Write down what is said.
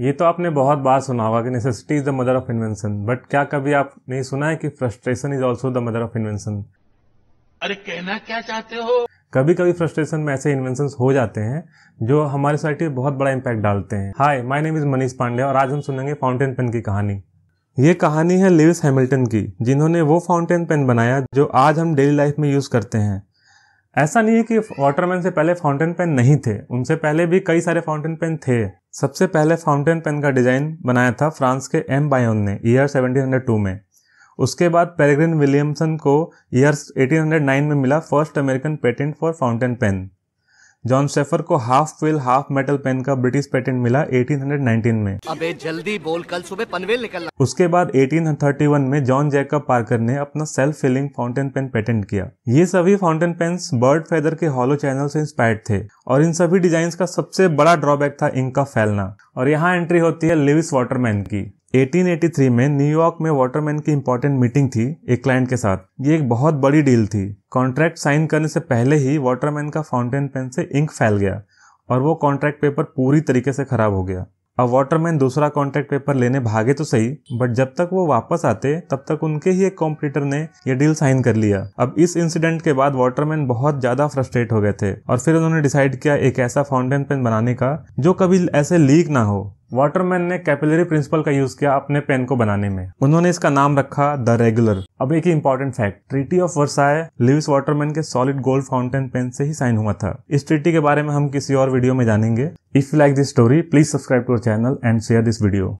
ये तो आपने बहुत बार सुना होगा कि necessity is the mother of invention but क्या कभी आप नहीं सुना है कि frustration is also the mother of invention अरे कहना क्या चाहते हो कभी कभी फ्रस्ट्रेशन में ऐसे इन्वेंशन हो जाते हैं जो हमारी सोसाइटी में बहुत बड़ा इम्पैक्ट डालते हैं hi my name is Manish Pandey और आज हम सुनेंगे फाउंटेन पेन की कहानी ये कहानी है लिविस हैमिल्टन की जिन्होंने वो फाउंटेन पेन बनाया जो आज हम डेली लाइफ में यूज करते हैं ऐसा नहीं है कि वाटरमैन से पहले फाउंटेन पेन नहीं थे उनसे पहले भी कई सारे फाउंटेन पेन थे सबसे पहले फाउंटेन पेन का डिजाइन बनाया था फ्रांस के एम बायोन ने ईयर सेवनटीन में उसके बाद पेरेग्रिन विलियमसन को ईयर 1809 में मिला first American patent for fountain pen John Scheffer को half fill half metal pen का ब्रिटिश पेटेंट मिला 1819 में अबे जल्दी बोल कल सुबह पनवेल निकलना उसके बाद 1831 में जॉन जैकब पार्कर ने अपना self filling fountain pen patent किया ये सभी फाउंटेन पेन बर्ड फेदर के हॉलो चैनल से इंस्पायर्ड थे और इन सभी डिजाइन का सबसे बड़ा ड्रॉबैक था इंक का फैलना और यहाँ एंट्री होती है लिविस वाटरमैन की 1883 में न्यूयॉर्क में वाटरमैन की इंपॉर्टेंट मीटिंग थी एक क्लाइंट के साथ ये एक बहुत बड़ी डील थी कॉन्ट्रैक्ट साइन करने से पहले ही वाटरमैन का फाउंटेन पेन से इंक फैल गया और वो कॉन्ट्रैक्ट पेपर पूरी तरीके से खराब हो गया अब वाटरमैन दूसरा कॉन्ट्रैक्ट पेपर लेने भागे तो सही बट जब तक वो वापस आते तब तक उनके ही एक कॉम्पिटिटर ने ये डील साइन कर लिया अब इस इंसिडेंट के बाद वाटरमैन बहुत ज्यादा फ्रस्ट्रेट हो गए थे और फिर उन्होंने डिसाइड किया एक ऐसा फाउंटेन पेन बनाने का जो कभी ऐसे लीक ना हो वाटरमैन ने कैपिलरी प्रिंसिपल का यूज किया अपने पेन को बनाने में उन्होंने इसका नाम रखा द रेगुलर अब एक important fact treaty of Versailles Lewis Waterman के सॉलिड गोल्ड फाउंटेन पेन से ही साइन हुआ था इस ट्रीटी के बारे में हम किसी और वीडियो में जानेंगे if you like this story please subscribe to our channel and share this video